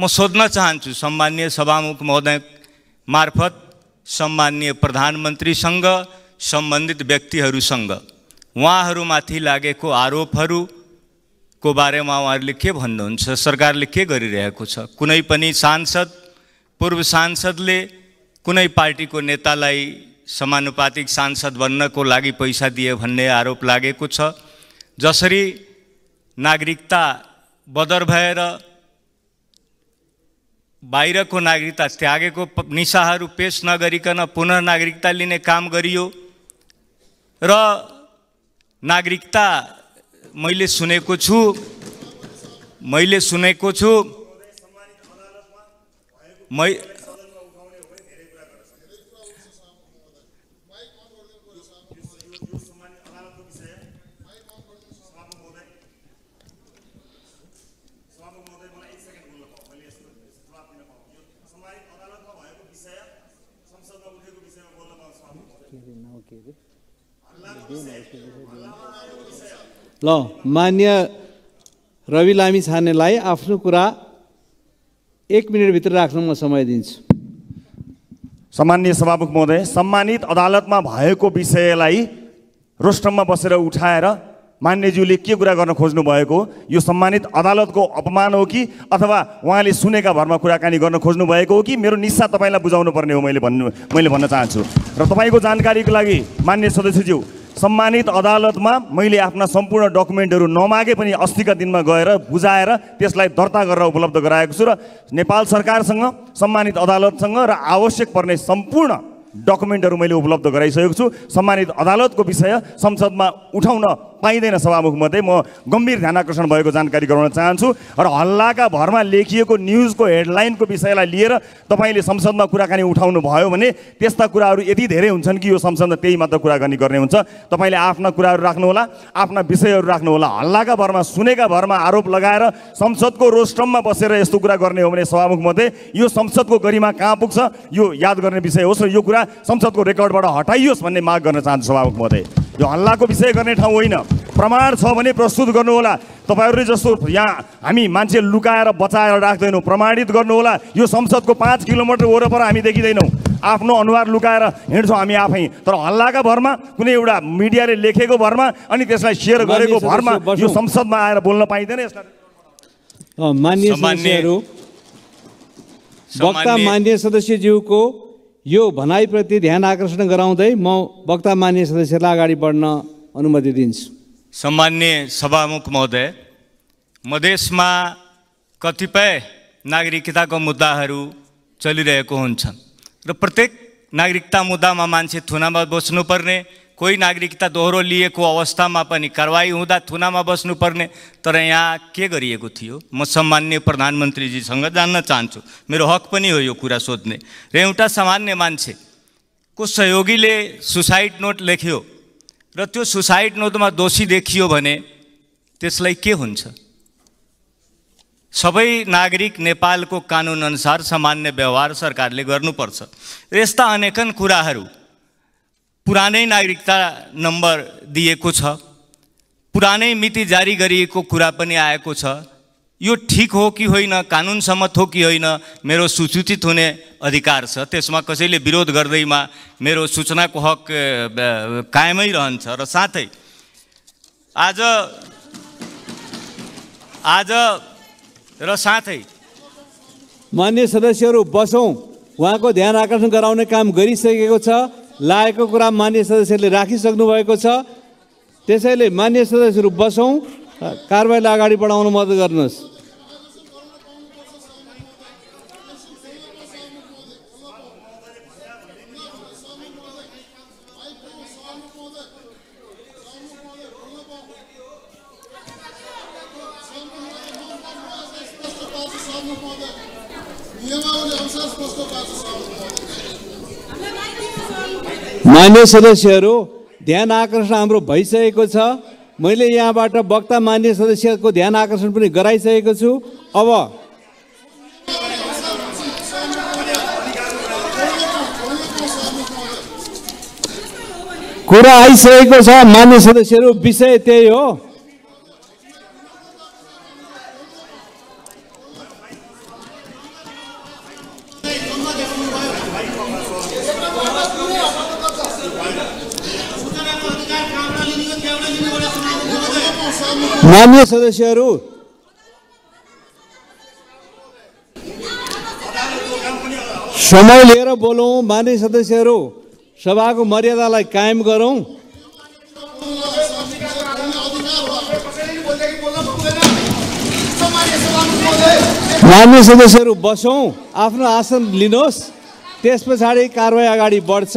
म सोध्न चाहन्छु सम्मान्य सभामुख महोदय मार्फत सम्मान्य प्रधानमन्त्रीसँग सम्बन्धित व्यक्तिहरूसँग उहाँहरूमाथि लागेको आरोपहरूको बारेमा उहाँहरूले के भन्नुहुन्छ सरकारले के गरिरहेको छ कुनै पनि सांसद पूर्व सांसदले कुनै पार्टीको नेतालाई समानुपातिक सांसद बन्नको लागि पैसा दिए भन्ने आरोप लागेको छ जसरी नागरिकता बदर भएर बाहिरको नागरिकता त्यागेको निसाहरू पेस नगरिकन पुनः नागरिकता लिने काम गरियो र नागरिकता मैले सुनेको छु मैले सुनेको छु मै ल मान्य रवि लामी छानेलाई आफ्नो कुरा एक मिनटभित्र राख्न म समय दिन्छु सामान्य सभामुख महोदय सम्मानित अदालतमा भएको विषयलाई रोस्टममा बसेर उठाएर मान्यज्यूले के कुरा गर्न खोज्नु भएको यो सम्मानित अदालतको अपमान हो कि अथवा उहाँले सुनेका भरमा कुराकानी गर्न खोज्नु भएको हो कि मेरो निस्सा तपाईँलाई बुझाउनु पर्ने हो मैले भन्नु मैले भन्न चाहन्छु र तपाईँको जानकारीको लागि मान्य सदस्यज्यू सम्मानित अदालतमा मैले आफ्ना सम्पूर्ण डकुमेन्टहरू नमागे पनि अस्तिका दिनमा गएर बुझाएर त्यसलाई दर्ता गरेर उपलब्ध गराएको छु र नेपाल सरकारसँग सम्मानित अदालतसँग र आवश्यक पर्ने सम्पूर्ण डकुमेन्टहरू मैले उपलब्ध गराइसकेको छु सम्मानित अदालतको विषय संसदमा उठाउन पाइँदैन सभामुख मध्ये म गम्भीर ध्यान आकर्षण भएको जानकारी गराउन चाहन्छु र हल्लाका भरमा लेखिएको न्युजको हेडलाइनको विषयलाई लिएर तपाईँले संसदमा कुराकानी उठाउनु भयो भने त्यस्ता कुराहरू यति धेरै हुन्छन् कि यो संसदमा त्यही मात्र कुराकानी गर्ने हुन्छ तपाईँले आफ्ना कुराहरू राख्नुहोला आफ्ना विषयहरू राख्नुहोला हल्लाका भरमा सुनेका भरमा आरोप लगाएर संसदको रोस्टममा बसेर यस्तो कुरा गर्ने हो भने सभामुख मध्ये यो संसदको गरिमा कहाँ पुग्छ यो याद गर्ने विषय होस् र यो कुरा संसदको रेकर्डबाट हटाइयोस् भन्ने माग गर्न चाहन्छु सभामुख महोदय यो हल्लाको विषय गर्ने ठाउँ होइन प्रमाण छ भने प्रस्तुत गर्नुहोला तपाईँहरूले जस्तो यहाँ हामी मान्छे लुकाएर बचाएर राख्दैनौँ प्रमाणित गर्नुहोला यो संसदको पाँच किलोमिटर वरपर हामी देखिँदैनौँ आफ्नो अनुहार लुकाएर हिँड्छौँ हामी आफै तर हल्लाका भरमा कुनै एउटा मिडियाले लेखेको भरमा अनि त्यसलाई सेयर गरेको भरमा यो संसदमा आएर बोल्न पाइँदैन यसलाई मान्य सदस्यज्यूको यो भनाइप्रति ध्यान आकर्षण गराउँदै म वक्ता मान्य सदस्यलाई अगाडि बढ्न अनुमति दिन्छु सम्मान्य सभामुख महोदय मधेसमा कतिपय नागरिकताको मुद्दाहरू चलिरहेको हुन्छन् र प्रत्येक नागरिकता मुद्दामा मान्छे थुनामा बस्नुपर्ने कोही नागरिकता दोहोरो लिएको अवस्थामा पनि कारवाही हुँदा थुनामा बस्नुपर्ने तर यहाँ के गरिएको थियो म सम्मान्य प्रधानमन्त्रीजीसँग जान्न चाहन्छु मेरो हक पनि हो यो कुरा सोध्ने र एउटा सामान्य मान्छे को सहयोगीले सुसाइड नोट लेख्यो र त्यो सुसाइड नोटमा दोषी देखियो भने त्यसलाई के हुन्छ सबै नागरिक नेपालको कानुनअनुसार सामान्य व्यवहार सरकारले गर्नुपर्छ यस्ता अनेकन कुराहरू पुरानै नागरिकता नम्बर दिएको छ पुरानै मिति जारी गरिएको कुरा पनि आएको छ यो ठिक हो कि होइन कानुनसम्मत हो कि होइन मेरो सूचित हुने अधिकार छ त्यसमा कसैले विरोध गर्दैमा मेरो सूचनाको हक कायमै रहन्छ र साथै आज आज र साथै मान्य सदस्यहरू बसौँ उहाँको ध्यान आकर्षण गराउने काम गरिसकेको छ लागेको कुरा मान्य सदस्यहरूले राखिसक्नु भएको छ त्यसैले मान्य सदस्यहरू बसौँ कारवाहीलाई अगाडि बढाउन मद्दत गर्नुहोस् मान्य सदस्यहरू ध्यान आकर्षण हाम्रो भइसकेको छ मैले यहाँबाट वक्ता मान्य सदस्यको ध्यान आकर्षण पनि गराइसकेको छु अब कुरा आइसकेको छ मान्य सदस्यहरू विषय त्यही हो मान्य सदस्यहरू समय लिएर बोलौँ मान्य सदस्यहरू सभाको मर्यादालाई कायम गरौँ मान्य सदस्यहरू बसौँ आफ्नो आसन लिनुहोस् त्यस पछाडि कारवाही अगाडि बढ्छ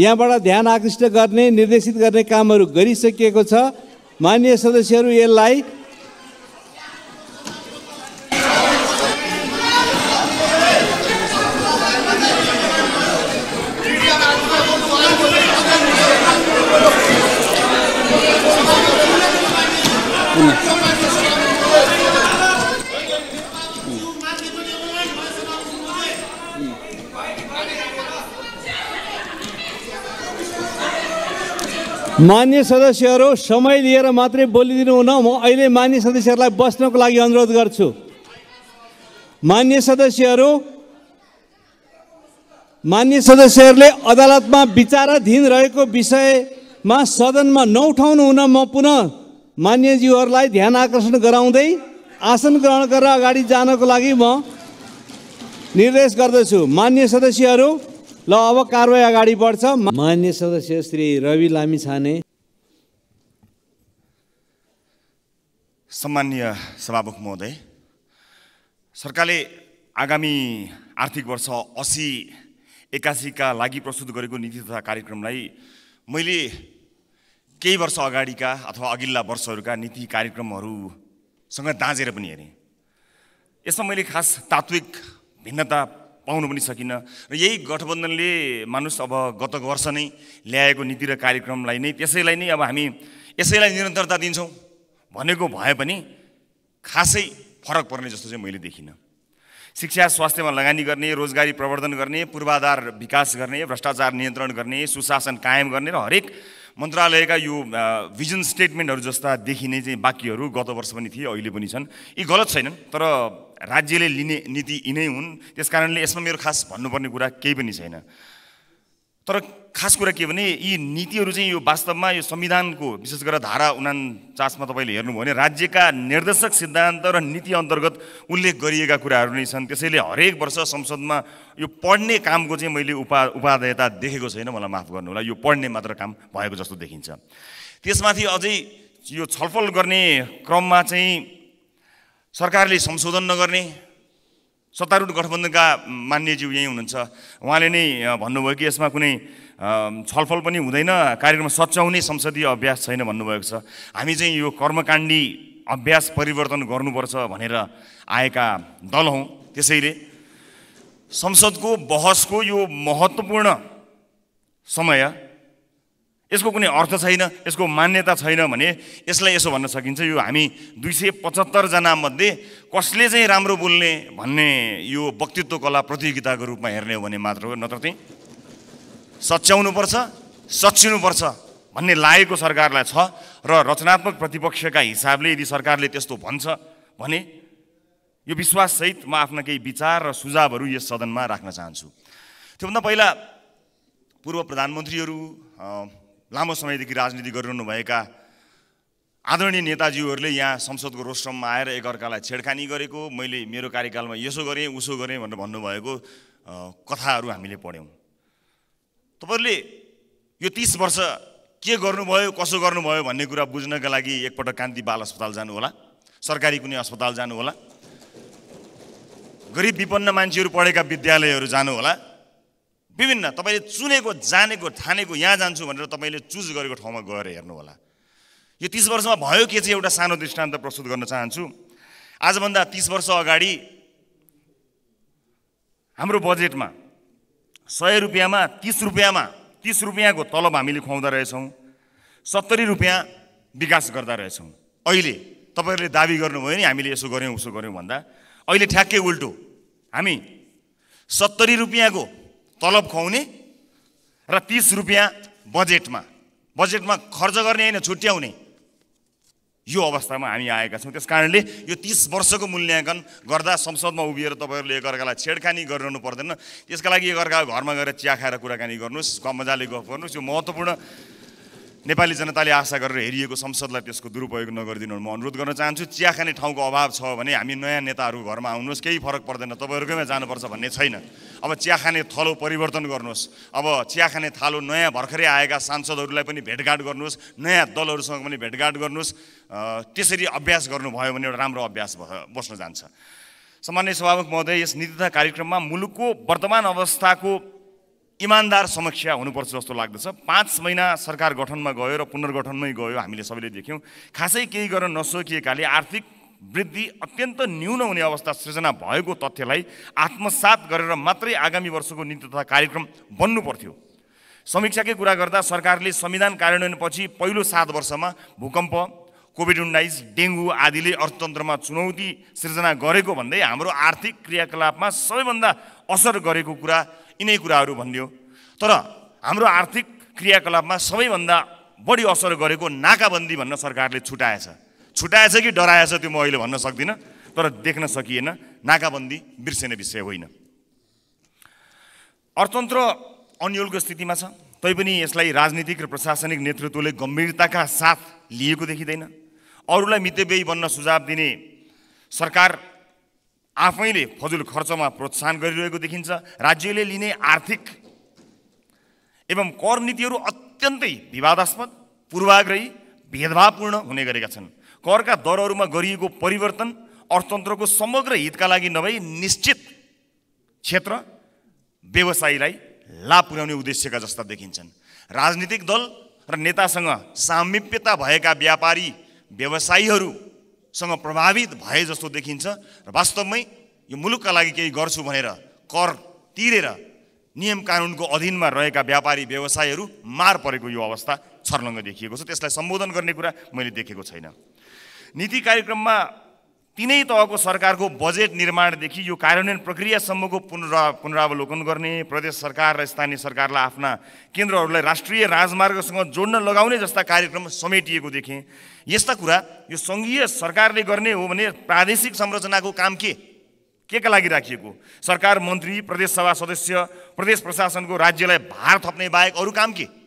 यहाँबाट ध्यान आकृष्ट गर्ने निर्देशित गर्ने कामहरू गरिसकिएको छ मान्य सदस्यहरू यसलाई मान्य सदस्यहरू समय लिएर मात्रै बोलिदिनु हुन म अहिले मान्य सदस्यहरूलाई बस्नको लागि अनुरोध गर्छु मान्य सदस्यहरू मान्य सदस्यहरूले अदालतमा विचाराधीन रहेको विषयमा सदनमा नउठाउनु हुन म पुनः मान्यज्यूहरूलाई ध्यान आकर्षण गराउँदै आसन ग्रहण गरेर अगाडि जानको लागि म निर्देश गर्दछु मान्य सदस्यहरू ल अब कारवाही अगाडि बढ्छ मान्य सदस्य श्री रवि लामी छाने सम्मान्य सभामुख महोदय सरकारले आगामी आर्थिक वर्ष असी एक्कासीका लागि प्रस्तुत गरेको नीति तथा कार्यक्रमलाई मैले केही वर्ष अगाडिका अथवा अघिल्ला वर्षहरूका नीति कार्यक्रमहरूसँग दाँजेर पनि हेरेँ यसमा मैले खास तात्विक भिन्नता पाउनु पनि सकिनँ र यही गठबन्धनले मानुस अब गत वर्ष नै ल्याएको नीति र कार्यक्रमलाई नै त्यसैलाई नै अब हामी यसैलाई निरन्तरता दिन्छौँ भनेको भए पनि खासै फरक पर्ने जस्तो चाहिँ मैले देखिनँ शिक्षा स्वास्थ्यमा लगानी गर्ने रोजगारी प्रवर्धन गर्ने पूर्वाधार विकास गर्ने भ्रष्टाचार नियन्त्रण गर्ने सुशासन कायम गर्ने र हरेक मन्त्रालयका यो भिजन स्टेटमेन्टहरू जस्ता देखिने चाहिँ बाँकीहरू गत वर्ष पनि थिए अहिले पनि छन् यी गलत छैनन् तर राज्यले लिने नीति यिनै हुन् त्यस कारणले यसमा मेरो खास भन्नुपर्ने कुरा केही पनि छैन तर खास कुरा के भने यी नीतिहरू चाहिँ यो वास्तवमा यो संविधानको विशेष गरेर धारा उनाचासमा तपाईँले हेर्नुभयो भने राज्यका निर्देशक सिद्धान्त र नीति अन्तर्गत उल्लेख गरिएका कुराहरू नै छन् त्यसैले हरेक वर्ष संसदमा यो पढ्ने कामको चाहिँ मैले उपा उपाधेयता देखेको छैन मलाई माफ गर्नु होला यो पढ्ने मात्र काम भएको जस्तो देखिन्छ त्यसमाथि अझै यो छलफल गर्ने क्रममा चाहिँ सरकारले संशोधन नगर्ने सत्तारूढ गठबन्धनका मान्यज्यू यहीँ हुनुहुन्छ उहाँले नै भन्नुभयो कि यसमा कुनै छलफल पनि हुँदैन कार्यक्रम सच्याउने संसदीय अभ्यास छैन भन्नुभएको छ हामी चाहिँ यो कर्मकाण्डी अभ्यास परिवर्तन गर्नुपर्छ भनेर आएका दल हौँ त्यसैले संसदको बहसको यो महत्त्वपूर्ण समय यसको कुनै अर्थ छैन यसको मान्यता छैन भने यसलाई यसो भन्न सकिन्छ यो हामी दुई सय पचहत्तरजनामध्ये कसले चाहिँ राम्रो बोल्ने भन्ने यो वक्तित्व कला प्रतियोगिताको रूपमा हेर्ने हो भने मात्र हो नत्र चाहिँ सच्याउनुपर्छ सच्याउनुपर्छ भन्ने लागेको सरकारलाई छ र रचनात्मक प्रतिपक्षका हिसाबले यदि सरकारले त्यस्तो भन्छ भने यो विश्वाससहित म आफ्ना केही विचार र सुझावहरू यस सदनमा राख्न चाहन्छु त्योभन्दा पहिला पूर्व प्रधानमन्त्रीहरू लामो समयदेखि राजनीति गरिरहनुभएका आदरणीय नेताजीहरूले यहाँ संसदको रोस्ट्रममा आएर एकअर्कालाई छेडखानी गरेको मैले मेरो कार्यकालमा यसो गरेँ उसो गरेँ भनेर भन्नुभएको कथाहरू हामीले पढ्यौँ तपाईँहरूले यो तिस वर्ष के गर्नुभयो कसो गर्नुभयो भन्ने कुरा बुझ्नका लागि एकपटक कान्ति बाल अस्पताल जानुहोला सरकारी कुनै अस्पताल जानुहोला गरिब विपन्न मान्छेहरू पढेका विद्यालयहरू जानुहोला विभिन्न तपाईँले चुनेको जानेको ठानेको यहाँ जान्छु भनेर तपाईँले चुज गरेको ठाउँमा गएर हेर्नु होला यो तिस वर्षमा भयो के चाहिँ एउटा सानो दृष्टान्त प्रस्तुत गर्न चाहन्छु आजभन्दा तिस वर्ष अगाडि हाम्रो बजेटमा सय रुपियाँमा तिस रुपियाँमा तिस रुपियाँको तलब हामीले खुवाउँदा रहेछौँ सत्तरी रुपियाँ विकास गर्दा रहेछौँ अहिले तपाईँहरूले दाबी गर्नुभयो नि हामीले यसो गऱ्यौँ उसो गऱ्यौँ भन्दा अहिले ठ्याक्कै उल्टो हामी सत्तरी रुपियाँको तलब खुवाउने र तिस रुपियाँ बजेटमा बजेटमा खर्च गर्ने होइन छुट्याउने यो अवस्थामा हामी आएका छौँ त्यस कारणले यो तिस वर्षको मूल्याङ्कन गर्दा संसदमा उभिएर तपाईँहरूले एकअर्कालाई छेडखानी गरिरहनु पर्दैन त्यसका लागि एकअर्का घरमा गएर चिया खाएर कुराकानी गर्नुहोस् मजाले गफ गर्नुहोस् यो महत्त्वपूर्ण नेपाली जनताले आशा गरेर हेरिएको संसदलाई त्यसको दुरुपयोग नगरिदिनु म अनुरोध गर्न चाहन्छु चिया खाने ठाउँको अभाव छ भने हामी नयाँ नेताहरू घरमा आउनुहोस् केही फरक पर्दैन तपाईँहरूकैमा जानुपर्छ भन्ने छैन अब चिया खाने थलो परिवर्तन गर्नुहोस् अब चिया खाने थालो नयाँ भर्खरै आएका सांसदहरूलाई पनि भेटघाट गर्नुहोस् नयाँ दलहरूसँग पनि भेटघाट गर्नुहोस् त्यसरी अभ्यास गर्नुभयो भने एउटा राम्रो अभ्यास बस्न जान्छ सामान्य सभामुख महोदय यस नीति तथा कार्यक्रममा मुलुकको वर्तमान अवस्थाको इमान्दार समीक्षा हुनुपर्छ जस्तो लाग्दछ पाँच महिना सरकार गठनमा गयो र पुनर्गठनमै गयो हामीले सबैले देख्यौँ खासै केही गर्न नसकिएकाले आर्थिक वृद्धि अत्यन्त न्यून हुने अवस्था सृजना भएको तथ्यलाई आत्मसात गरेर मात्रै आगामी वर्षको नीति तथा कार्यक्रम बन्नु पर्थ्यो समीक्षाकै कुरा गर्दा सरकारले संविधान कार्यान्वयनपछि पहिलो सात वर्षमा भूकम्प कोभिड उन्नाइस डेङ्गु आदिले अर्थतन्त्रमा चुनौती सिर्जना गरेको भन्दै हाम्रो आर्थिक क्रियाकलापमा सबैभन्दा असर गरेको कुरा यिनै कुराहरू भनिदियो तर हाम्रो आर्थिक क्रियाकलापमा सबैभन्दा बढी असर गरेको नाकाबन्दी भन्न सरकारले छुटाएछ छुटाएछ कि डराएछ त्यो म अहिले भन्न सक्दिनँ तर देख्न सकिएन नाकाबन्दी बिर्सिने विषय होइन अर्थतन्त्र अन्यलको स्थितिमा छ तैपनि यसलाई राजनीतिक र प्रशासनिक नेतृत्वले गम्भीरताका साथ लिएको देखिँदैन अरूलाई मितव्ययी बन्न सुझाव दिने सरकार आफैले फजुल खर्चमा प्रोत्साहन गरिरहेको देखिन्छ राज्यले लिने आर्थिक एवं कर नीतिहरू अत्यन्तै विवादास्पद पूर्वाग्रही भेदभावपूर्ण हुने गरेका छन् करका दरहरूमा गरिएको परिवर्तन अर्थतन्त्रको समग्र हितका लागि नभई निश्चित क्षेत्र व्यवसायीलाई लाभ पुर्याउने उद्देश्यका जस्ता देखिन्छन् राजनीतिक दल र नेतासँग सामिप्यता भएका व्यापारी व्यवसायीहरूसँग प्रभावित भए जस्तो देखिन्छ र वास्तवमै यो मुलुकका लागि केही गर्छु भनेर कर तिरेर नियम कानुनको अधीनमा रहेका व्यापारी व्यवसायहरू मार परेको यो अवस्था छर्लङ्ग देखिएको छ त्यसलाई सम्बोधन गर्ने कुरा मैले देखेको छैन नीति कार्यक्रममा तिनै तहको सरकारको बजेट निर्माणदेखि यो कार्यान्वयन प्रक्रियासम्मको पुनरा पुनरावलोकन गर्ने प्रदेश सरकार र स्थानीय सरकारलाई आफ्ना केन्द्रहरूलाई राष्ट्रिय राजमार्गसँग जोड्न लगाउने जस्ता कार्यक्रम समेटिएको देखेँ यस्ता कुरा यो सङ्घीय सरकारले गर्ने हो भने प्रादेशिक संरचनाको काम के के का लागि राखिएको सरकार मन्त्री प्रदेशसभा सदस्य प्रदेश प्रशासनको राज्यलाई भार थप्ने बाहेक अरू काम के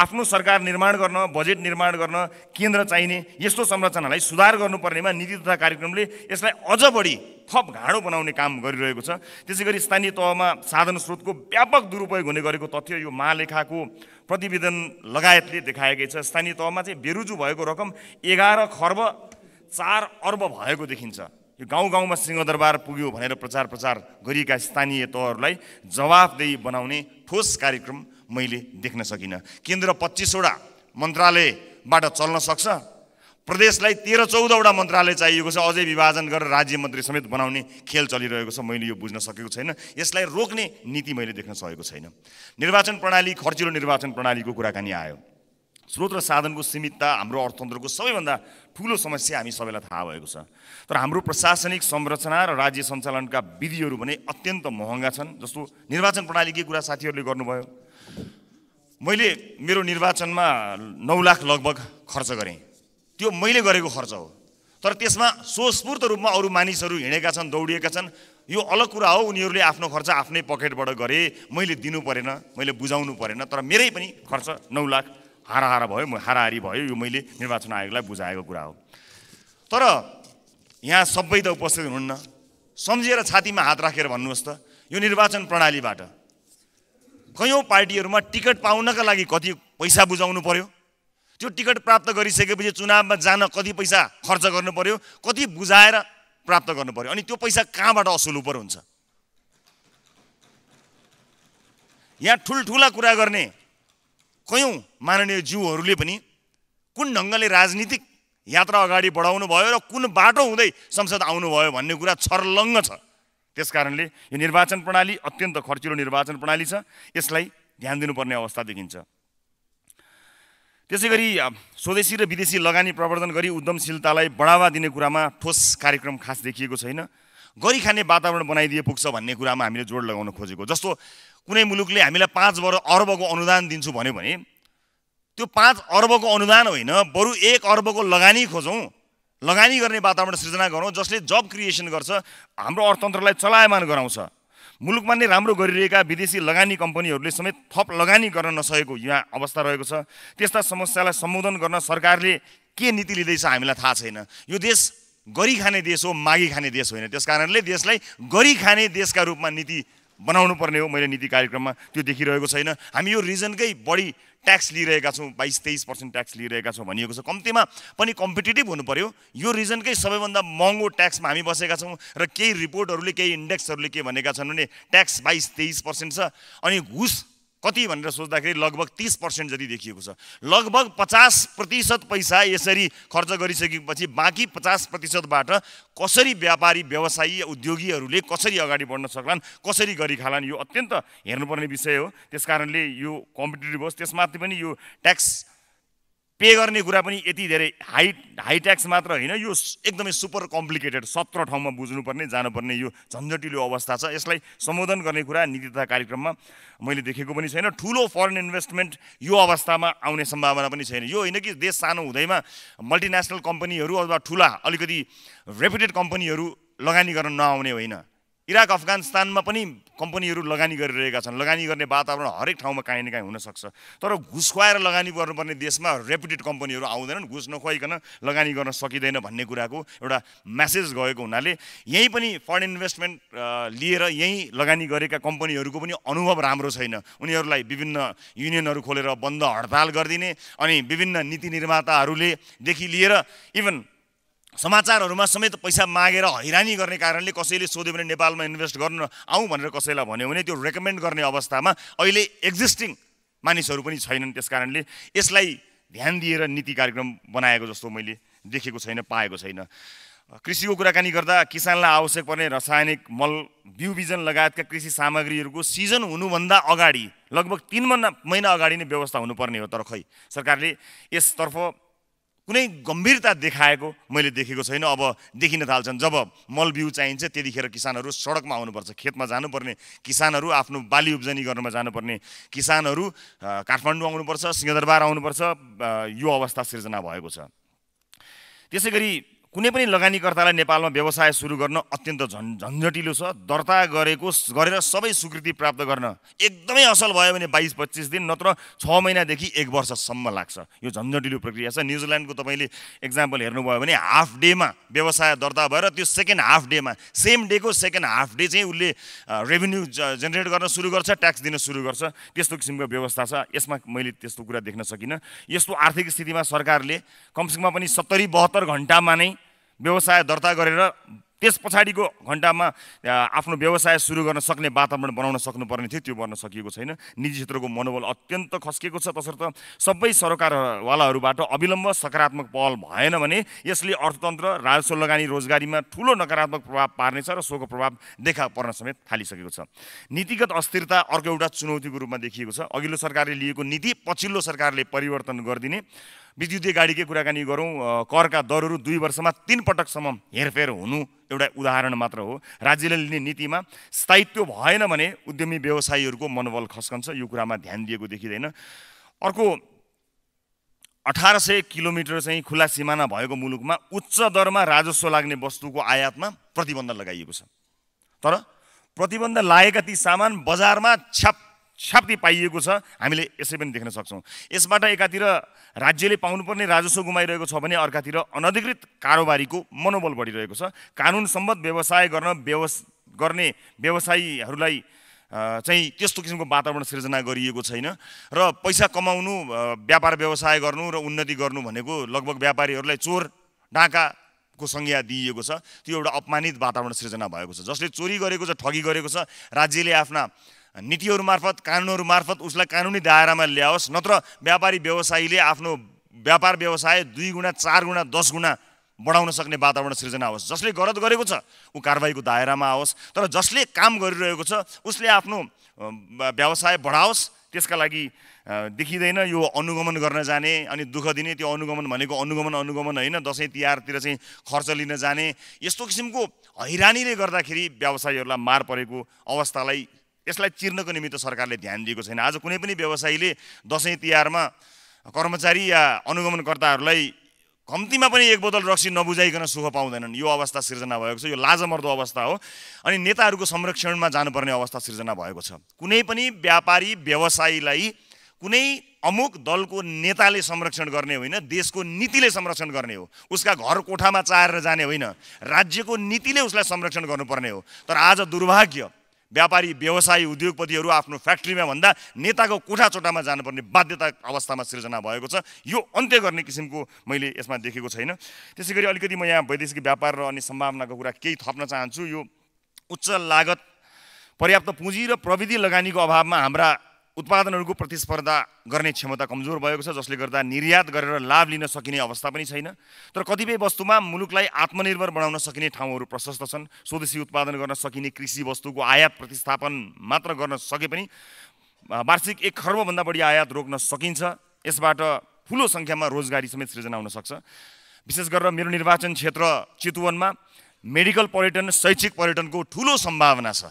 आफ्नो सरकार निर्माण गर्न बजेट निर्माण गर्न केन्द्र चाहिने यस्तो संरचनालाई सुधार गर्नुपर्नेमा नीति तथा कार्यक्रमले यसलाई अझ बढी थप घाँडो बनाउने काम गरिरहेको छ त्यसै गरी स्थानीय तहमा साधन स्रोतको व्यापक दुरुपयोग हुने गरेको तथ्य यो महालेखाको प्रतिवेदन लगायतले देखाएकै छ स्थानीय तहमा चाहिँ बेरुजु भएको रकम एघार खर्ब चार अर्ब भएको देखिन्छ यो गाउँ गाउँमा सिंहदरबार पुग्यो भनेर प्रचार प्रचार गरिएका स्थानीय तहहरूलाई जवाफदेही बनाउने ठोस कार्यक्रम मैले देख्न सकिनँ केन्द्र पच्चिसवटा मन्त्रालयबाट चल्न सक्छ प्रदेशलाई तेह्र चौधवटा मन्त्रालय चाहिएको छ अझै विभाजन गरेर राज्य मन्त्री समेत बनाउने खेल चलिरहेको छ मैले यो बुझ्न सकेको छैन यसलाई रोक्ने नीति मैले देख्न सकेको छैन निर्वाचन प्रणाली खर्चिलो निर्वाचन प्रणालीको कुराकानी आयो स्रोत र साधनको सीमितता हाम्रो अर्थतन्त्रको सबैभन्दा ठुलो समस्या हामी सबैलाई थाहा भएको छ तर हाम्रो प्रशासनिक संरचना र राज्य सञ्चालनका विधिहरू भने अत्यन्त महँगा छन् जस्तो निर्वाचन प्रणालीकै कुरा साथीहरूले गर्नुभयो मैले मेरो निर्वाचनमा नौ लाख लगभग खर्च गरेँ त्यो मैले गरेको खर्च हो तर त्यसमा सोस्फूर्त रूपमा अरू मानिसहरू हिँडेका छन् दौडिएका छन् यो अलग कुरा हो उनीहरूले आफ्नो खर्च आफ्नै पकेटबाट गरे मैले दिनु परेन मैले बुझाउनु परेन तर मेरै पनि खर्च नौ लाख हाराहारा भयो म हाराहारी भयो यो मैले निर्वाचन आयोगलाई बुझाएको कुरा हो तर यहाँ सबै त उपस्थित हुनुहुन्न सम्झिएर छातीमा हात राखेर भन्नुहोस् त यो निर्वाचन प्रणालीबाट कयौँ पार्टीहरूमा टिकट पाउनका लागि कति पैसा बुझाउनु पर्यो त्यो टिकट प्राप्त गरिसकेपछि चुनावमा जान कति पैसा खर्च गर्नु पर्यो कति बुझाएर प्राप्त गर्नु पर्यो अनि त्यो पैसा कहाँबाट असुल उपर हुन्छ यहाँ ठुल्ठुला कुरा गर्ने कयौँ माननीय जिउहरूले पनि कुन ढङ्गले राजनीतिक यात्रा अगाडि बढाउनु भयो र कुन बाटो हुँदै संसद आउनुभयो भन्ने कुरा छर्लङ्ग छ त्यस कारणले यो निर्वाचन प्रणाली अत्यन्त खर्चिलो निर्वाचन प्रणाली छ यसलाई ध्यान दिनुपर्ने अवस्था देखिन्छ त्यसै गरी स्वदेशी र विदेशी लगानी प्रवर्धन गरी उद्यमशीलतालाई बढावा दिने कुरामा ठोस कार्यक्रम खास देखिएको छैन गरिखाने खाने वातावरण बनाइदिए पुग्छ भन्ने कुरामा हामीले जोड लगाउन खोजेको जस्तो कुनै मुलुकले हामीलाई पाँच वर्ष अर्बको अनुदान दिन्छु भन्यो भने त्यो पाँच अर्बको अनुदान होइन बरु एक अर्बको लगानी खोजौँ लगानी गर्ने वातावरण सृजना गरौँ जसले जब क्रिएसन गर्छ हाम्रो अर्थतन्त्रलाई चलायमान गराउँछ मुलुकमा नै राम्रो गरिरहेका विदेशी लगानी कम्पनीहरूले समेत थप लगानी गर्न नसकेको यहाँ अवस्था रहेको छ त्यस्ता समस्यालाई सम्बोधन गर्न सरकारले के नीति लिँदैछ हामीलाई थाहा छैन यो देश गरी खाने देश हो मागी खाने देश होइन त्यस कारणले देशलाई गरी खाने देशका रूपमा नीति बनाउनु पर्ने हो मैले नीति कार्यक्रममा त्यो देखिरहेको छैन हामी यो रिजनकै बढी ट्याक्स लिइरहेका छौँ बाइस तेइस पर्सेन्ट ट्याक्स लिइरहेका छौँ भनिएको छ कम्तीमा पनि कम्पिटेटिभ हुनु पऱ्यो यो रिजनकै सबैभन्दा महँगो ट्याक्समा हामी बसेका छौँ र केही रिपोर्टहरूले केही इन्डेक्सहरूले के भनेका छन् भने ट्याक्स बाइस तेइस पर्सेन्ट छ अनि घुस कति भनेर सोच्दाखेरि लगभग तिस पर्सेन्ट जति देखिएको छ लगभग पचास प्रतिशत पैसा यसरी खर्च गरिसकेपछि बाँकी पचास प्रतिशतबाट कसरी व्यापारी व्यवसायी उद्योगीहरूले कसरी अगाडि बढ्न सक्लान् कसरी गरी खालान् यो अत्यन्त हेर्नुपर्ने विषय हो त्यस कारणले यो कम्पिटेटिभ होस् त्यसमाथि पनि यो ट्याक्स पे गर्ने कुरा पनि यति धेरै हाई हाई ट्याक्स मात्र होइन यो एकदमै सुपर कम्प्लिकेटेड सत्र ठाउँमा बुझ्नुपर्ने जानुपर्ने यो झन्झटिलो अवस्था छ यसलाई सम्बोधन गर्ने कुरा नीति तथा कार्यक्रममा मैले देखेको पनि छैन ठुलो फरेन इन्भेस्टमेन्ट यो अवस्थामा आउने सम्भावना पनि छैन यो होइन कि देश सानो हुँदैमा मल्टिनेसनल कम्पनीहरू अथवा ठुला अलिकति रेप्युटेड कम्पनीहरू लगानी गर्न नआउने होइन इराक अफगानिस्तानमा पनि कम्पनीहरू लगानी गरिरहेका छन् लगानी गर्ने वातावरण हरेक ठाउँमा काहीँ न काहीँ हुनसक्छ तर घुस खुवाएर लगानी गर्नुपर्ने देशमा रेपुटेड कम्पनीहरू आउँदैनन् घुस नखुवाइकन लगानी गर्न सकिँदैन भन्ने कुराको एउटा म्यासेज गएको हुनाले यहीँ पनि फरेन इन्भेस्टमेन्ट लिएर यहीँ लगानी गरेका कम्पनीहरूको पनि अनुभव राम्रो छैन उनीहरूलाई विभिन्न युनियनहरू खोलेर बन्द हडताल गरिदिने अनि विभिन्न नीति निर्माताहरूलेदेखि लिएर इभन समाचारहरूमा समेत पैसा मागेर हैरानी गर्ने कारणले कसैले सोध्यो भने नेपालमा इन्भेस्ट गर्न आउँ भनेर कसैलाई भन्यो भने त्यो रेकमेन्ड गर्ने अवस्थामा अहिले एक्जिस्टिङ मानिसहरू पनि छैनन् त्यस कारणले यसलाई ध्यान दिएर नीति कार्यक्रम बनाएको जस्तो मैले देखेको छैन पाएको छैन कृषिको कुराकानी गर्दा किसानलाई आवश्यक पर्ने रासायनिक मल बिउ बिजन लगायतका कृषि सामग्रीहरूको सिजन हुनुभन्दा अगाडि लगभग तिन महिना महिना अगाडि नै व्यवस्था हुनुपर्ने हो तर खै सरकारले यसतर्फ कुनै गम्भीरता देखाएको मैले देखेको छैन अब देखिन थाल्छन् जब मल बिउ चाहिन्छ त्यतिखेर किसानहरू सडकमा आउनुपर्छ खेतमा जानुपर्ने किसानहरू आफ्नो बाली उब्जनी गर्नमा जानुपर्ने किसानहरू काठमाडौँ आउनुपर्छ सिंहदरबार आउनुपर्छ यो अवस्था सिर्जना भएको छ त्यसै गरी कुनै पनि लगानीकर्तालाई नेपालमा व्यवसाय सुरु गर्न अत्यन्त झन् झन्झटिलो छ दर्ता गरेको गरेर सबै स्वीकृति प्राप्त गर्न एकदमै असल भयो भने बाइस पच्चिस दिन नत्र छ महिनादेखि एक वर्षसम्म लाग्छ यो झन्झटिलो प्रक्रिया छ न्युजिल्यान्डको तपाईँले एक्जाम्पल हेर्नुभयो भने हाफ डेमा व्यवसाय दर्ता भएर त्यो सेकेन्ड हाफ डेमा सेम डेको सेकेन्ड हाफ डे चाहिँ उसले रेभेन्यू जेनेरेट गर्न सुरु गर्छ ट्याक्स दिन सुरु गर्छ त्यस्तो किसिमको व्यवस्था छ यसमा मैले त्यस्तो कुरा देख्न सकिनँ यस्तो आर्थिक स्थितिमा सरकारले कमसेकम पनि सत्तरी बहत्तर घन्टामा नै व्यवसाय दर्ता गरेर त्यस पछाडिको घन्टामा आफ्नो व्यवसाय सुरु गर्न सक्ने वातावरण बनाउन सक्नुपर्ने थियो त्यो बन्न सकिएको छैन निजी क्षेत्रको मनोबल अत्यन्त खस्किएको छ तसर्थ सबै सरकारवालाहरूबाट अविलम्ब सकारात्मक पहल भएन भने यसले अर्थतन्त्र राजस्व लगानी रोजगारीमा ठुलो नकारात्मक प्रभाव पार्नेछ र सोको प्रभाव देखा पर्न समेत थालिसकेको छ नीतिगत अस्थिरता अर्को एउटा चुनौतीको रूपमा देखिएको छ अघिल्लो सरकारले लिएको नीति पछिल्लो सरकारले परिवर्तन गरिदिने विद्युतीय गाडीकै कुराकानी गरौँ करका दरहरू दुई वर्षमा तिन पटकसम्म हेरफेर हुनु एउटा उदाहरण मात्र हो राज्यले लिने नीतिमा स्थायित्व भएन भने उद्यमी व्यवसायीहरूको मनोबल खस्कन्छ यो कुरामा ध्यान दिएको देखिँदैन अर्को अठार सय किलोमिटर चाहिँ खुला सिमाना भएको मुलुकमा उच्च दरमा राजस्व लाग्ने वस्तुको आयातमा प्रतिबन्ध लगाइएको छ तर प्रतिबन्ध लागेका ती सामान बजारमा छ्याप छाप्ती पाइएको छ हामीले यसै पनि देख्न सक्छौँ यसबाट एकातिर राज्यले पाउनुपर्ने राजस्व गुमाइरहेको छ भने अर्कातिर अनधिकृत कारोबारीको मनोबल बढिरहेको छ कानुन सम्बद्ध व्यवसाय गर्न व्यवस गर्ने व्यवसायीहरूलाई चाहिँ त्यस्तो किसिमको वातावरण सिर्जना गरिएको छैन र पैसा कमाउनु व्यापार व्यवसाय गर्नु र उन्नति गर्नु भनेको लगभग व्यापारीहरूलाई चोर डाँका को संज्ञा दिइएको छ त्यो एउटा अपमानित वातावरण सिर्जना भएको छ जसले चोरी गरेको छ ठगी गरेको छ राज्यले आफ्ना नीतिहरू मार्फत कानुनहरू मार्फत उसलाई कानुनी दायरामा ल्याओस् नत्र व्यापारी व्यवसायीले आफ्नो व्यापार व्यवसाय दुई गुणा चार गुणा दस गुणा बढाउन सक्ने वातावरण सृजना होस् जसले गलत गरेको छ ऊ कारवाहीको दायरामा आओस् तर जसले काम गरिरहेको छ उसले आफ्नो व्यवसाय बढाओस् त्यसका लागि देखिँदैन यो अनुगमन गर्न जाने अनि दुःख दिने त्यो अनुगमन भनेको अनुगमन अनुगमन होइन दसैँ तिहारतिर चाहिँ खर्च लिन जाने यस्तो किसिमको हैरानीले गर्दाखेरि व्यवसायीहरूलाई मार परेको अवस्थालाई यसलाई चिर्नको निमित्त सरकारले ध्यान दिएको छैन आज कुनै पनि व्यवसायीले दसैँ तिहारमा कर्मचारी या अनुगमनकर्ताहरूलाई कम्तीमा पनि एक बोतल रक्सी नबुझाइकन सुख पाउँदैनन् यो अवस्था सिर्जना भएको छ यो लाजमर्दो अवस्था हो अनि नेताहरूको संरक्षणमा जानुपर्ने अवस्था सिर्जना भएको छ कुनै पनि व्यापारी व्यवसायीलाई कुनै अमुक दलको नेताले संरक्षण गर्ने होइन देशको नीतिले संरक्षण गर्ने हो उसका घर कोठामा चाहेर जाने होइन राज्यको नीतिले उसलाई संरक्षण गर्नुपर्ने हो तर आज दुर्भाग्य व्यापारी व्यवसायी उद्योगपतिहरू आफ्नो फ्याक्ट्रीमा भन्दा नेताको कोठाचोटामा जानुपर्ने बाध्यता अवस्थामा सिर्जना भएको छ यो अन्त्य गर्ने किसिमको मैले यसमा देखेको छैन त्यसै गरी अलिकति म यहाँ वैदेशिक व्यापार र अन्य सम्भावनाको कुरा केही थप्न चाहन्छु यो उच्च लागत पर्याप्त पुँजी र प्रविधि लगानीको अभावमा हाम्रा उत्पादनहरूको प्रतिस्पर्धा गर्ने क्षमता कमजोर भएको छ जसले गर्दा निर्यात गरेर लाभ लिन सकिने अवस्था पनि छैन तर कतिपय वस्तुमा मुलुकलाई आत्मनिर्भर बनाउन सकिने ठाउँहरू प्रशस्त छन् स्वदेशी उत्पादन गर्न सकिने कृषि वस्तुको आयात प्रतिस्थापन मात्र गर्न सके पनि वार्षिक एक खर्बभन्दा बढी आयात रोक्न सकिन्छ यसबाट ठुलो सङ्ख्यामा रोजगारी समेत सृजना हुन सक्छ विशेष गरेर मेरो निर्वाचन क्षेत्र चितवनमा मेडिकल पर्यटन शैक्षिक पर्यटनको ठुलो सम्भावना छ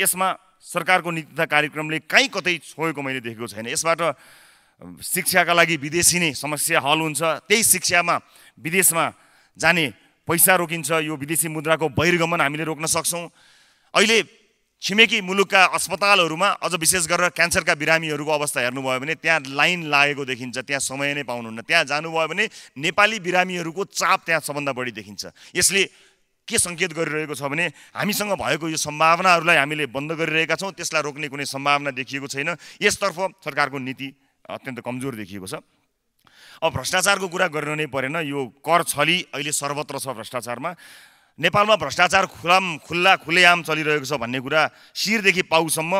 यसमा सरकारको नीति तथा कार्यक्रमले कहीँ कतै छोएको मैले देखेको छैन यसबाट शिक्षाका लागि विदेशी नै समस्या हल हुन्छ त्यही शिक्षामा विदेशमा जाने पैसा रोकिन्छ यो विदेशी मुद्राको बहिर्गमन हामीले रोक्न सक्छौँ अहिले छिमेकी मुलुकका अस्पतालहरूमा अझ विशेष गरेर क्यान्सरका बिरामीहरूको अवस्था हेर्नुभयो भने त्यहाँ लाइन लागेको देखिन्छ त्यहाँ समय नै पाउनुहुन्न त्यहाँ जानुभयो भने नेपाली बिरामीहरूको चाप त्यहाँ सबभन्दा बढी देखिन्छ यसले के सङ्केत गरिरहेको छ भने हामीसँग भएको यो सम्भावनाहरूलाई हामीले बन्द गरिरहेका छौँ त्यसलाई रोक्ने कुनै सम्भावना देखिएको छैन यसतर्फ सरकारको नीति अत्यन्त कमजोर देखिएको छ अब भ्रष्टाचारको कुरा गर्नु नै परेन यो कर छली अहिले सर्वत्र छ भ्रष्टाचारमा नेपालमा भ्रष्टाचार खुलाम खुल्ला खुलेआम चलिरहेको छ भन्ने कुरा शिरदेखि पाउसम्म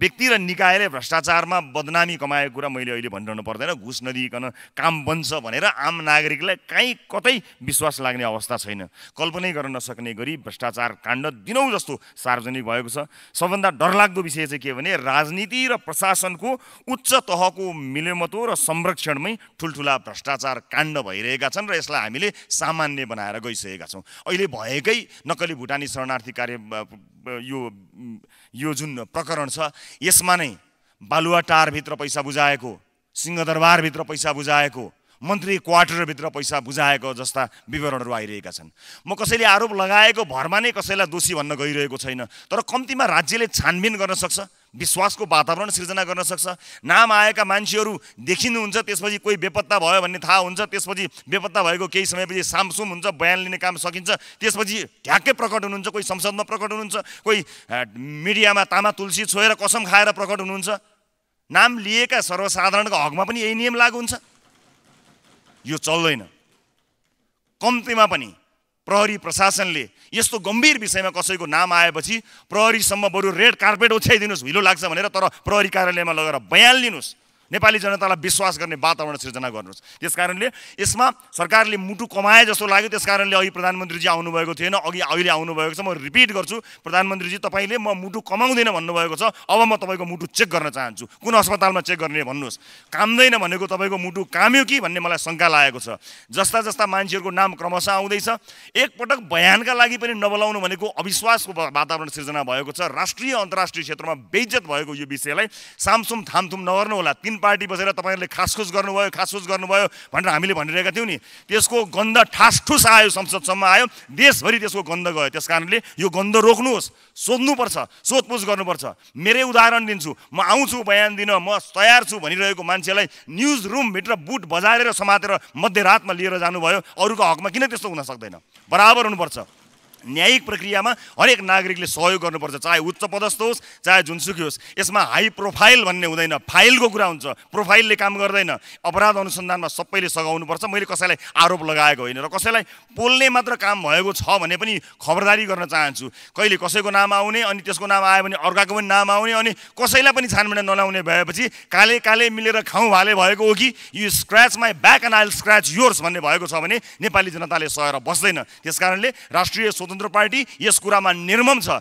व्यक्ति र निकायले भ्रष्टाचारमा बदनामी कमाएको कुरा मैले अहिले भनिरहनु पर्दैन घुस नदिइकन काम बन्छ भनेर आम नागरिकलाई काहीँ कतै विश्वास लाग्ने अवस्था छैन कल्पनै गर्न नसक्ने गरी भ्रष्टाचार काण्ड दिनौ जस्तो सार्वजनिक भएको छ सबभन्दा डरलाग्दो विषय चाहिँ के भने राजनीति र प्रशासनको उच्च तहको मिलेमतो र संरक्षणमै ठुल्ठुला भ्रष्टाचार काण्ड भइरहेका छन् र यसलाई हामीले सामान्य बनाएर गइसकेका छौँ अहिले भएकै नक्कली भुटानी शरणार्थी कार्य यो यो जुन प्रकरण छ यसमा नै बालुवा बालुवाटारभित्र पैसा बुझाएको सिंहदरबारभित्र पैसा बुझाएको मन्त्री क्वार्टरभित्र पैसा बुझाएको जस्ता विवरणहरू आइरहेका छन् म कसैले आरोप लगाएको भरमा नै कसैलाई दोषी भन्न गइरहेको छैन तर कम्तीमा राज्यले छानबिन गर्न सक्छ विश्वासको वातावरण सिर्जना गर्न सक्छ नाम आएका मान्छेहरू देखिनुहुन्छ त्यसपछि कोही बेपत्ता भयो भन्ने थाहा हुन्छ त्यसपछि बेपत्ता भएको केही समयपछि सामसुम हुन्छ बयान लिने काम सकिन्छ त्यसपछि ठ्याक्कै प्रकट हुनुहुन्छ कोही संसदमा प्रकट हुनुहुन्छ कोही मिडियामा तामा तुलसी छोएर कसम खाएर प्रकट हुनुहुन्छ नाम लिएका सर्वसाधारणको हकमा पनि यही नियम लागु हुन्छ यो चल्दैन कम्तीमा पनि प्रहरी प्रशासनले यस्तो गम्भीर विषयमा कसैको नाम आएपछि प्रहरीसम्म बरु रेड कार्पेट ओछ्याइदिनुहोस् हिलो लाग्छ भनेर तर प्रहरी कार्यालयमा लगेर बयान लिनुहोस् नेपाली जनतालाई विश्वास गर्ने वातावरण सिर्जना गर्नुहोस् त्यस कारणले यसमा सरकारले मुटु कमाए जस्तो लाग्यो त्यस कारणले अघि प्रधानमन्त्रीजी आउनुभएको थिएन अघि अहिले आउनुभएको छ म रिपिट गर्छु प्रधानमन्त्रीजी तपाईँले म मुटु कमाउँदैन भन्नुभएको छ अब म तपाईँको मुटु चेक गर्न चाहन्छु कुन अस्पतालमा चेक गर्ने भन्नुहोस् कामदैन भनेको तपाईँको मुटु काम्यो कि भन्ने मलाई शङ्का लागेको छ जस्ता जस्ता मान्छेहरूको नाम क्रमशः आउँदैछ एकपटक बयानका लागि पनि नबोलाउनु भनेको अविश्वासको वातावरण सिर्जना भएको छ राष्ट्रिय अन्तर्राष्ट्रिय क्षेत्रमा बेइज्जत भएको यो विषयलाई सामसुम थामथुम नगर्नु होला तिन पार्टी बसेर तपाईँहरूले खासखुस गर्नुभयो खासखुस गर्नुभयो भनेर हामीले भनिरहेका थियौँ नि त्यसको गन्ध ठासठुस आयो संसदसम्म आयो देशभरि त्यसको गन्ध गयो त्यस कारणले यो गन्ध रोक्नुहोस् सोध्नुपर्छ सोधपुछ गर्नुपर्छ मेरै उदाहरण दिन्छु म आउँछु बयान दिन म तयार छु भनिरहेको मान्छेलाई न्युज रुमभित्र बुट बजारेर समातेर मध्यरातमा लिएर जानुभयो अरूको हकमा किन त्यस्तो हुन सक्दैन बराबर हुनुपर्छ न्यायिक प्रक्रियामा हरेक नागरिकले सहयोग गर्नुपर्छ चाहे उच्च पदस्थ होस् चाहे जुनसुकी होस् यसमा हाई प्रोफाइल भन्ने हुँदैन फाइलको कुरा हुन्छ प्रोफाइलले काम गर्दैन अपराध अनुसन्धानमा सबैले सघाउनुपर्छ मैले कसैलाई आरोप लगाएको होइन र कसैलाई पोल्ने मात्र काम भएको छ भने पनि खबरदारी गर्न चाहन्छु कहिले कसैको नाम आउने अनि त्यसको नाम आयो भने अर्काको पनि नाम आउने अनि कसैलाई पनि छानबिन नलाउने भएपछि काले काले मिलेर खाउँ भाले भएको हो कि you scratch my back and I'll scratch yours भन्ने भएको छ भने नेपाली जनताले सहेर बस्दैन त्यस राष्ट्रिय स्वतन्त्र स्वतन्त्र पार्टी यस कुरामा निर्मम छ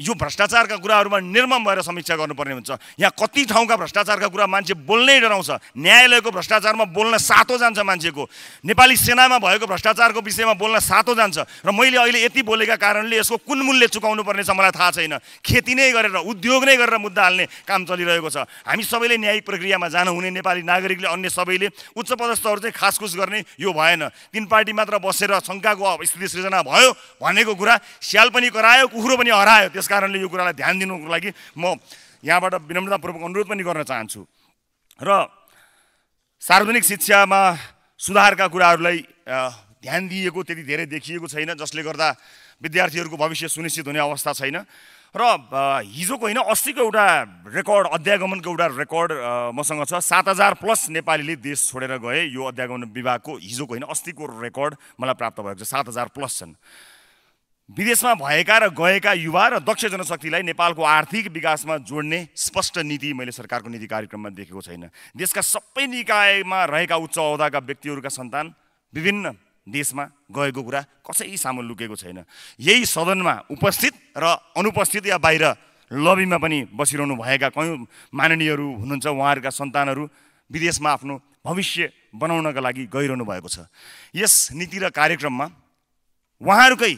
यो भ्रष्टाचारका कुराहरूमा निर्मम भएर समीक्षा गर्नुपर्ने हुन्छ यहाँ कति ठाउँका भ्रष्टाचारका कुरा मान्छे बोल्नै डराउँछ न्यायालयको भ्रष्टाचारमा बोल्न सातो जान्छ मान्छेको नेपाली सेनामा भएको भ्रष्टाचारको विषयमा बोल्न सातो जान्छ र मैले अहिले यति बोलेका कारणले यसको कुन मूल्य चुकाउनु पर्ने छ मलाई थाहा छैन खेती नै गरेर उद्योग नै गरेर मुद्दा हाल्ने काम चलिरहेको छ हामी सबैले न्यायिक प्रक्रियामा जानुहुने नेपाली नागरिकले अन्य सबैले उच्च पदस्थहरू चाहिँ खासखुस गर्ने यो भएन तिन पार्टी मात्र बसेर शङ्काको स्थिति सृजना भयो भनेको कुरा स्याल पनि करायो कुखुरो पनि हरायो त्यस कारणले यो कुरालाई ध्यान दिनुको लागि म यहाँबाट विनम्रतापूर्वक अनुरोध पनि गर्न चाहन्छु र सार्वजनिक शिक्षामा सुधारका कुराहरूलाई ध्यान दिएको त्यति धेरै देखिएको छैन जसले गर्दा विद्यार्थीहरूको भविष्य सुनिश्चित हुने अवस्था छैन र हिजोको होइन अस्तिको एउटा रेकर्ड अध्यागमनको एउटा रेकर्ड मसँग छ सात हजार प्लस नेपालीले देश छोडेर गए यो अध्यागमन विभागको हिजोको होइन अस्तिको रेकर्ड मलाई प्राप्त भएको छ सात हजार प्लस छन् विदेशमा भएका र गएका युवा र दक्ष जनशक्तिलाई नेपालको आर्थिक विकासमा जोड्ने स्पष्ट नीति मैले सरकारको नीति कार्यक्रममा देखेको छैन देशका सबै निकायमा रहेका उच्च औहदाका व्यक्तिहरूका सन्तान विभिन्न देशमा गएको कुरा कसै सामु लुकेको छैन यही सदनमा उपस्थित र अनुपस्थित या बाहिर लबीमा पनि बसिरहनु भएका कयौँ माननीयहरू हुनुहुन्छ उहाँहरूका सन्तानहरू विदेशमा आफ्नो भविष्य बनाउनका लागि गइरहनु भएको छ यस नीति र कार्यक्रममा उहाँहरूकै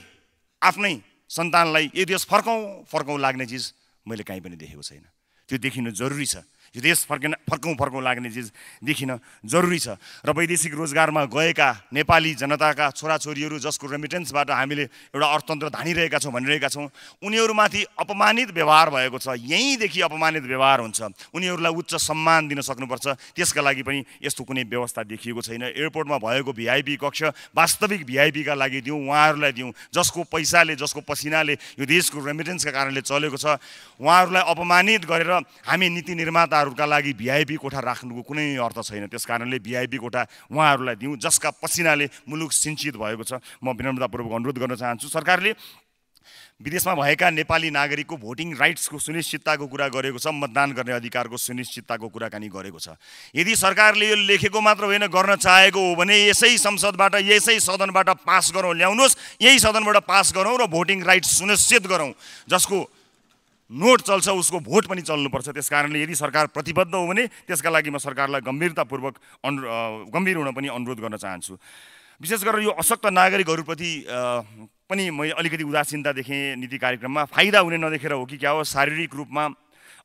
आफ्नै सन्तानलाई यदि यस फर्काउँ फर्काउँ लाग्ने चिज मैले काहीँ पनि देखेको छैन त्यो देखिनु जरुरी छ यो देश फर्किन फर्कौँ फर्कौँ लाग्ने चिज देखिन जरुरी छ र वैदेशिक रोजगारमा गएका नेपाली जनताका छोराछोरीहरू जसको रेमिटेन्सबाट हामीले एउटा अर्थतन्त्र धानिरहेका छौँ भनिरहेका छौँ उनीहरूमाथि अपमानित व्यवहार भएको छ यहीँदेखि अपमानित व्यवहार हुन्छ उनीहरूलाई उच्च सम्मान दिन सक्नुपर्छ त्यसका लागि पनि यस्तो कुनै व्यवस्था देखिएको छैन एयरपोर्टमा भएको भिआइपी कक्ष वास्तविक भिआइपीका लागि दिउँ उहाँहरूलाई दिउँ जसको पैसाले जसको पसिनाले यो देशको रेमिटेन्सका कारणले चलेको छ उहाँहरूलाई अपमानित गरेर हामी नीति निर्माता उहाँहरूका लागि भिआइपी कोठा राख्नुको कुनै अर्थ छैन त्यस कारणले भिआइपी कोठा उहाँहरूलाई दिउँ जसका पसिनाले मुलुक सिन्चित भएको छ म विनम्रतापूर्वक अनुरोध गर्न चाहन्छु सरकारले विदेशमा भएका नेपाली नागरिकको भोटिङ राइट्सको सुनिश्चितताको कुरा गरेको छ मतदान गर्ने अधिकारको सुनिश्चितताको कुराकानी गरेको छ यदि सरकारले यो लेखेको मात्र होइन गर्न चाहेको हो भने यसै संसदबाट यसै सदनबाट पास गरौँ ल्याउनुहोस् यही सदनबाट पास गरौँ र भोटिङ राइट्स सुनिश्चित गरौँ जसको नोट चल्छ उसको भोट पनि चल्नुपर्छ त्यस कारणले यदि सरकार प्रतिबद्ध हो भने त्यसका लागि म सरकारलाई गम्भीरतापूर्वक अनु गम्भीर हुन पनि अनुरोध गर्न चाहन्छु विशेष गरेर यो अशक्त नागरिकहरूप्रति पनि मैले अलिकति उदासीनता देखेँ नीति कार्यक्रममा फाइदा हुने नदेखेर हो कि क्या हो शारीरिक रूपमा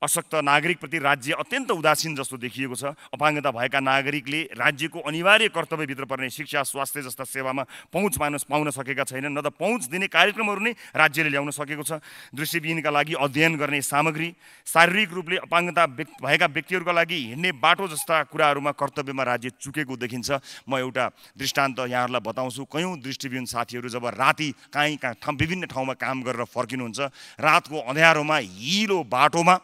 अशक्त नागरिकप्रति राज्य अत्यन्त उदासीन जस्तो देखिएको छ अपाङ्गता भएका नागरिकले राज्यको अनिवार्य कर्तव्यभित्र पर्ने शिक्षा स्वास्थ्य जस्ता सेवामा पहुँच मान पाउन सकेका छैनन् न त पहुँच दिने कार्यक्रमहरू नै राज्यले ल्याउन सकेको छ दृष्टिविहीनका लागि अध्ययन गर्ने सामग्री शारीरिक रूपले अपाङ्गता भएका व्यक्तिहरूका लागि हिँड्ने बाटो जस्ता कुराहरूमा कर्तव्यमा राज्य चुकेको देखिन्छ म एउटा दृष्टान्त यहाँहरूलाई बताउँछु कयौँ दृष्टिविहीन साथीहरू जब राति काहीँ कहाँ ठाउँ विभिन्न ठाउँमा काम गरेर फर्किनुहुन्छ रातको अँध्यारोमा हिलो बाटोमा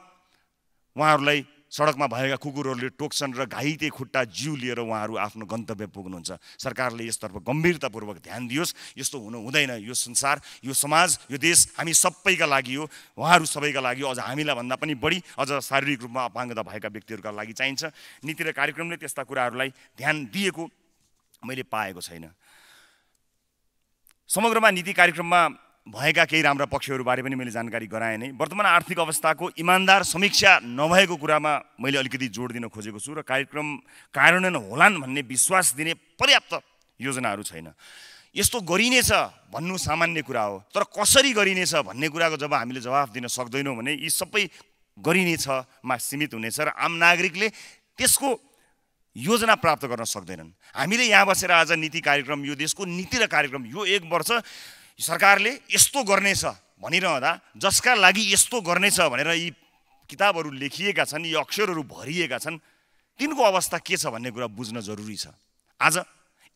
उहाँहरूलाई सडकमा भएका कुकुरहरूले टोक्छन् र घाइते खुट्टा जिउ लिएर उहाँहरू आफ्नो गन्तव्य पुग्नुहुन्छ सरकारले यसतर्फ गम्भीरतापूर्वक ध्यान दियोस् यस्तो हुनु हुँदैन यो संसार यो समाज यो देश हामी सबैका लागि हो उहाँहरू सबैका लागि हो अझ हामीलाई भन्दा पनि बढी अझ शारीरिक रूपमा अपाङ्गता भएका व्यक्तिहरूका लागि चाहिन्छ नीति र कार्यक्रमले त्यस्ता कुराहरूलाई ध्यान दिएको मैले पाएको छैन समग्रमा नीति कार्यक्रममा भएका केही राम्रा पक्षहरूबारे पनि मैले जानकारी गराएँ नै वर्तमान आर्थिक अवस्थाको इमान्दार समीक्षा नभएको कुरामा मैले अलिकति जोड दिन खोजेको छु र कार्यक्रम कार्यान्वयन होलान् भन्ने विश्वास दिने पर्याप्त योजनाहरू छैन यस्तो गरिनेछ भन्नु सामान्य कुरा हो तर कसरी गरिनेछ भन्ने कुराको जब हामीले जवाफ दिन सक्दैनौँ भने यी सबै गरिनेछमा सीमित हुनेछ र आम नागरिकले त्यसको योजना प्राप्त गर्न सक्दैनन् हामीले यहाँ बसेर आज नीति कार्यक्रम यो देशको नीति र कार्यक्रम यो एक वर्ष सरकारले यस्तो गर्नेछ भनिरहँदा जसका लागि यस्तो गर्नेछ भनेर यी किताबहरू लेखिएका छन् यी अक्षरहरू भरिएका छन् तिनको अवस्था के छ भन्ने कुरा बुझ्न जरुरी छ आज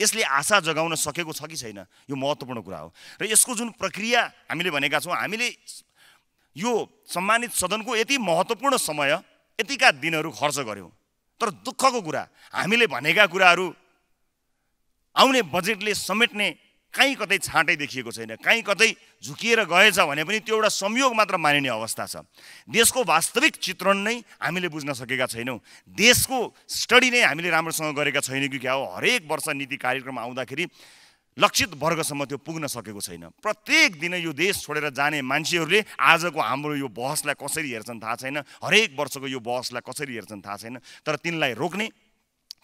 यसले आशा जगाउन सकेको छ कि छैन यो महत्त्वपूर्ण कुरा हो र यसको जुन प्रक्रिया हामीले भनेका छौँ हामीले यो सम्मानित सदनको यति महत्त्वपूर्ण समय यतिका दिनहरू खर्च गऱ्यौँ तर दुःखको कुरा हामीले भनेका कुराहरू आउने बजेटले समेट्ने काहीँ कतै छाँटै देखिएको छैन काहीँ कतै झुकिएर गएछ भने पनि त्यो एउटा संयोग मात्र मानिने अवस्था छ देशको वास्तविक चित्रण नै हामीले बुझ्न सकेका छैनौँ देशको स्टडी नै हामीले राम्रोसँग गरेका छैनौँ कि क्या हो हरेक वर्ष नीति कार्यक्रम आउँदाखेरि लक्षित वर्गसम्म त्यो पुग्न सकेको छैन प्रत्येक दिन यो देश छोडेर जाने मान्छेहरूले आजको हाम्रो यो बहसलाई कसरी हेर्छन् थाहा छैन हरेक वर्षको यो बहसलाई कसरी हेर्छन् थाहा छैन तर तिनलाई रोक्ने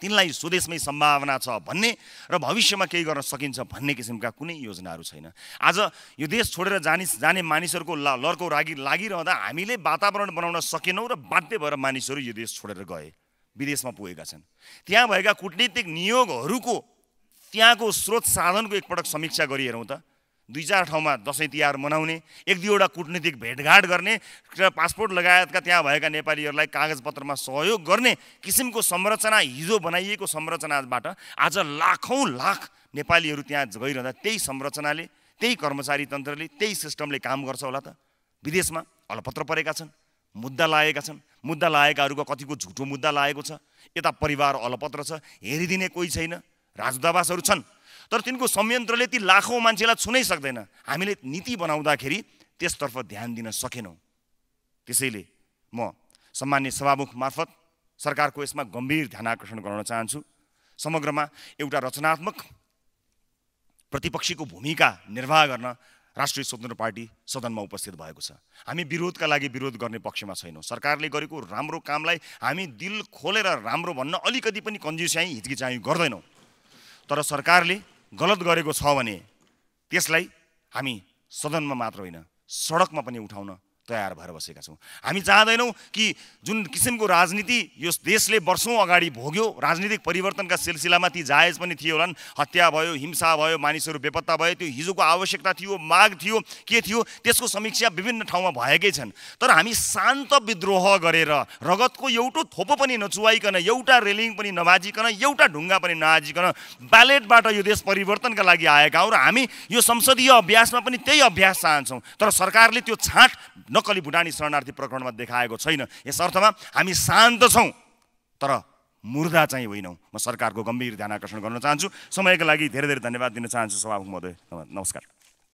तिनलाई स्वदेशमै सम्भावना छ भन्ने र भविष्यमा केही गर्न सकिन्छ भन्ने किसिमका कुनै योजनाहरू छैन आज यो देश छोडेर जाने जाने मानिसहरूको ला लर्को लागि लागिरहँदा हामीले वातावरण बनाउन सकेनौँ र बाध्य भएर मानिसहरू यो देश छोडेर गए विदेशमा पुगेका छन् त्यहाँ भएका कुटनीतिक नियोगहरूको त्यहाँको स्रोत साधनको एकपटक समीक्षा गरिहेरौँ त दुई चार ठाउँमा दसैँ तिहार मनाउने एक दुईवटा कुटनीतिक भेटघाट गर्ने र पासपोर्ट लगायतका त्यहाँ भएका नेपालीहरूलाई कागजपत्रमा सहयोग गर्ने किसिमको संरचना हिजो बनाइएको संरचनाबाट आज लाखौँ लाख नेपालीहरू त्यहाँ गइरहँदा त्यही संरचनाले त्यही कर्मचारी तन्त्रले त्यही सिस्टमले काम गर्छ होला त विदेशमा अलपत्र परेका छन् मुद्दा लागेका छन् मुद्दा लागेकाहरूको कतिको झुटो मुद्दा लागेको छ यता परिवार अलपत्र छ हेरिदिने कोही छैन राजदूतावासहरू छन् तर तिनको संयन्त्रले ती लाखौँ मान्छेलाई छुनै सक्दैन हामीले नीति बनाउँदाखेरि त्यसतर्फ ध्यान दिन सकेनौँ त्यसैले म सामान्य सभामुख मार्फत सरकारको यसमा गम्भीर ध्यान आकर्षण गराउन चाहन्छु समग्रमा एउटा रचनात्मक प्रतिपक्षीको भूमिका निर्वाह गर्न राष्ट्रिय स्वतन्त्र पार्टी सदनमा उपस्थित भएको छ हामी विरोधका लागि विरोध गर्ने पक्षमा छैनौँ सरकारले गरेको राम्रो कामलाई हामी दिल खोलेर राम्रो भन्न अलिकति पनि कन्ज्युस्याहीँ हिचकिचाइ गर्दैनौँ तर सरकारले गलत गरेको छ भने त्यसलाई हामी सदनमा मात्र होइन सडकमा पनि उठाउन तयार भएर बसेका छौँ हामी चाहँदैनौँ कि जुन किसिमको राजनीति यो देशले वर्षौँ अगाडि भोग्यो राजनीतिक परिवर्तनका सिलसिलामा ती जायज पनि थियो होलान् हत्या भयो हिंसा भयो मानिसहरू बेपत्ता भयो त्यो हिजोको आवश्यकता थियो माग थियो के थियो त्यसको समीक्षा विभिन्न ठाउँमा भएकै छन् तर हामी शान्त विद्रोह गरेर रगतको एउटो थोपो पनि नचुवाइकन एउटा रेलिङ पनि नबाजिकन एउटा ढुङ्गा पनि नआजिकन ब्यालेटबाट यो देश परिवर्तनका लागि आएका हौँ र हामी यो संसदीय अभ्यासमा पनि त्यही अभ्यास चाहन्छौँ तर सरकारले त्यो छाँट नक्कली भुटानी शरणार्थी प्रकरणमा देखाएको छैन यस अर्थमा हामी शान्त छौँ तर मुर्दा चाहिँ होइनौँ म सरकारको गम्भीर ध्यान आकर्षण गर्न चाहन्छु समयको लागि धेरै धेरै धन्यवाद दिन चाहन्छु सभामुख महोदय नमस्कार